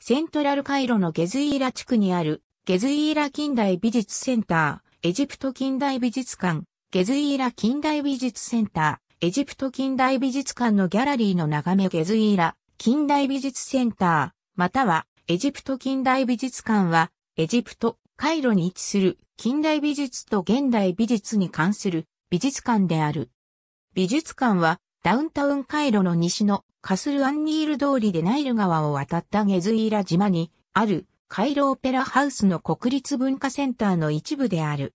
セントラルカイロのゲズイーラ地区にある、ゲズイーラ近代美術センター、エジプト近代美術館、ゲズイーラ近代美術センター、エジプト近代美術館のギャラリーの眺めゲズイーラ近代美術センター、またはエジプト近代美術館は、エジプト、カイロに位置する近代美術と現代美術に関する美術館である。美術館はダウンタウンカイロの西のカスルアンニール通りでナイル川を渡ったゲズイラ島にあるカイロオペラハウスの国立文化センターの一部である。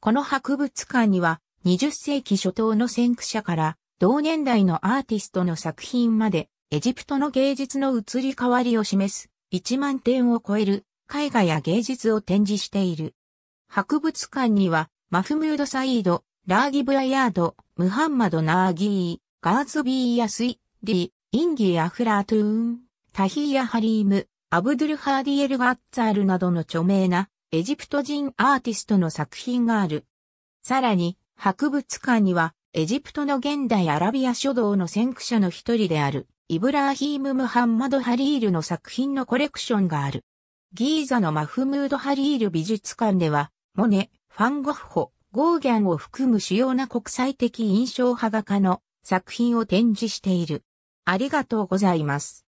この博物館には20世紀初頭の先駆者から同年代のアーティストの作品までエジプトの芸術の移り変わりを示す1万点を超える絵画や芸術を展示している。博物館にはマフムード・サイード、ラーギ・ブラヤード、ムハンマド・ナーギー、ガーズビーヤスイ、ディ、インギーアフラートゥーン、タヒーヤハリーム、アブドゥルハーディエル・ガッツァールなどの著名なエジプト人アーティストの作品がある。さらに、博物館にはエジプトの現代アラビア書道の先駆者の一人であるイブラーヒーム・ムハンマド・ハリールの作品のコレクションがある。ギーザのマフムード・ハリール美術館では、モネ、ファンゴッホ、ゴーギャンを含む主要な国際的印象派画家の作品を展示している。ありがとうございます。